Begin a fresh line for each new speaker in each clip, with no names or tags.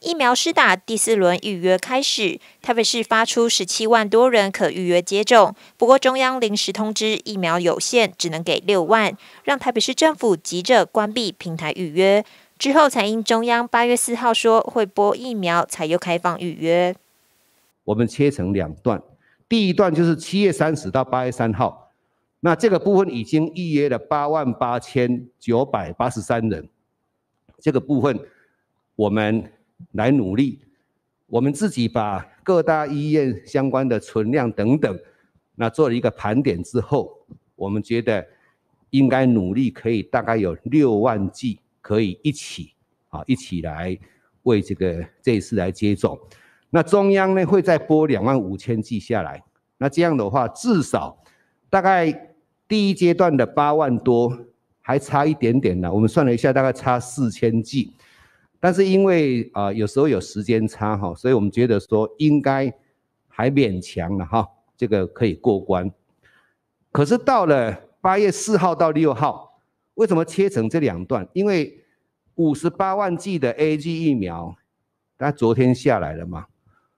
疫苗施打第四轮预约开始，台北市发出十七万多人可预约接种。不过中央临时通知疫苗有限，只能给六万，让台北市政府急着关闭平台预约。之后才因中央八月四号说会拨疫苗，才又开放预约。
我们切成两段，第一段就是七月三十到八月三号，那这个部分已经预约了八万八千九百八十三人。这个部分我们。来努力，我们自己把各大医院相关的存量等等，那做了一个盘点之后，我们觉得应该努力可以大概有六万剂可以一起啊一起来为这个这一次来接种，那中央呢会再拨两万五千剂下来，那这样的话至少大概第一阶段的八万多还差一点点呢，我们算了一下大概差四千剂。但是因为啊有时候有时间差哈，所以我们觉得说应该还勉强了哈，这个可以过关。可是到了八月四号到六号，为什么切成这两段？因为五十八万剂的 A G 疫苗，它昨天下来了嘛，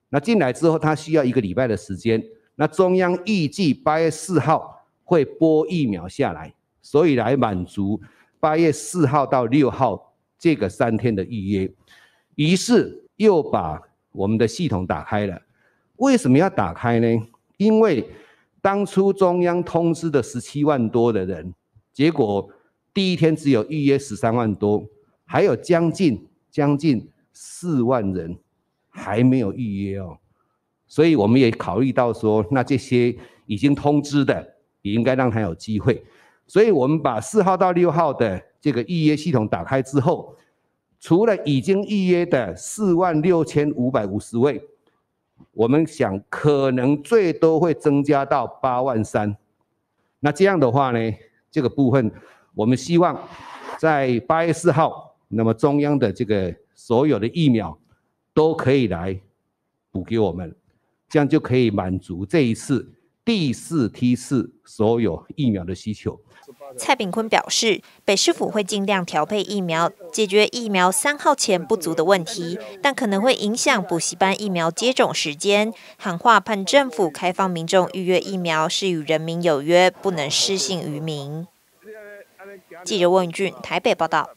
那进来之后它需要一个礼拜的时间。那中央预计八月四号会拨疫苗下来，所以来满足八月四号到六号。这个三天的预约，于是又把我们的系统打开了。为什么要打开呢？因为当初中央通知的十七万多的人，结果第一天只有预约十三万多，还有将近将近四万人还没有预约哦。所以我们也考虑到说，那这些已经通知的，也应该让他有机会。所以我们把四号到六号的这个预约系统打开之后，除了已经预约的四万六千五百五十位，我们想可能最多会增加到八万三。那这样的话呢，这个部分我们希望在八月四号，那么中央的这个所有的疫苗都可以来补给我们，这样就可以满足这一次。第四批次所有疫苗的需求，
蔡炳坤表示，北市府会尽量调配疫苗，解决疫苗三号前不足的问题，但可能会影响补习班疫苗接种时间。喊话盼政府开放民众预约疫苗，是与人民有约，不能失信于民。记者问俊，台北报道。